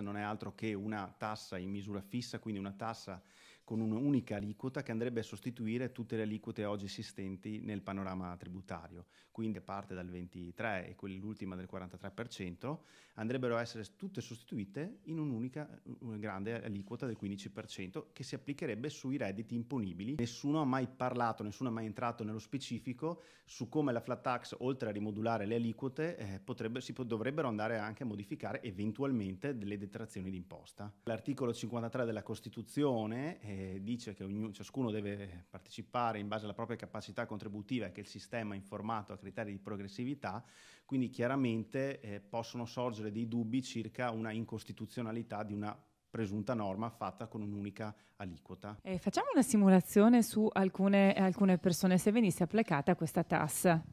non è altro che una tassa in misura fissa, quindi una tassa con un'unica aliquota che andrebbe a sostituire tutte le aliquote oggi esistenti nel panorama tributario, quindi parte dal 23 e quell'ultima del 43%, andrebbero a essere tutte sostituite in un'unica una grande aliquota del 15% che si applicherebbe sui redditi imponibili. Nessuno ha mai parlato, nessuno è mai entrato nello specifico su come la flat tax, oltre a rimodulare le aliquote, eh, potrebbe, si po- dovrebbero andare anche a modificare eventualmente delle detrazioni d'imposta. L'articolo 53 della Costituzione eh, eh, dice che ognuno, ciascuno deve partecipare in base alla propria capacità contributiva e che il sistema è informato a criteri di progressività, quindi chiaramente eh, possono sorgere dei dubbi circa una incostituzionalità di una presunta norma fatta con un'unica aliquota. Eh, facciamo una simulazione su alcune, alcune persone se venisse applicata questa tassa.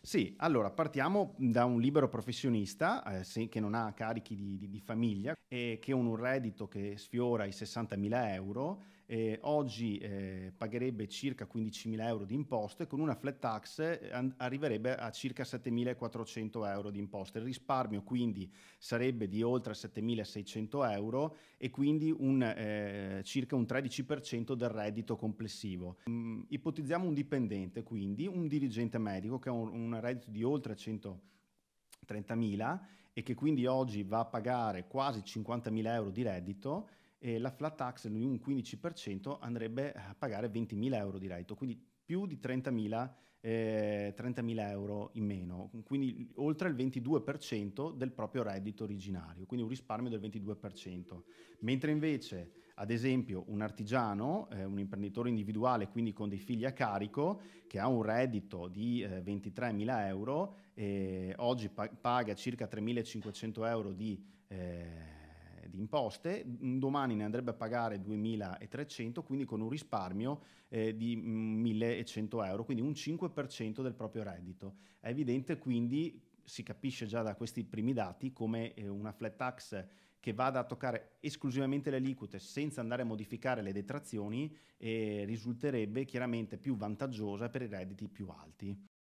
Sì, allora partiamo da un libero professionista eh, se, che non ha carichi di, di, di famiglia e che ha un reddito che sfiora i 60.000 euro eh, oggi eh, pagherebbe circa 15.000 euro di imposte, con una flat tax eh, an- arriverebbe a circa 7.400 euro di imposte. Il risparmio quindi sarebbe di oltre 7.600 euro e quindi un, eh, circa un 13% del reddito complessivo. Mm, ipotizziamo un dipendente, quindi un dirigente medico che ha un, un reddito di oltre 100 30.000 e che quindi oggi va a pagare quasi 50.000 euro di reddito eh, la flat tax di un 15% andrebbe a pagare 20.000 euro di reddito, quindi più di 30.000, eh, 30.000 euro in meno, quindi oltre il 22% del proprio reddito originario, quindi un risparmio del 22%. Mentre invece, ad esempio, un artigiano, eh, un imprenditore individuale, quindi con dei figli a carico, che ha un reddito di eh, 23.000 euro, eh, oggi pa- paga circa 3.500 euro di eh, di imposte, domani ne andrebbe a pagare 2.300, quindi con un risparmio eh, di 1.100 mm, euro, quindi un 5% del proprio reddito. È evidente quindi, si capisce già da questi primi dati, come eh, una flat tax che vada a toccare esclusivamente le aliquote senza andare a modificare le detrazioni eh, risulterebbe chiaramente più vantaggiosa per i redditi più alti.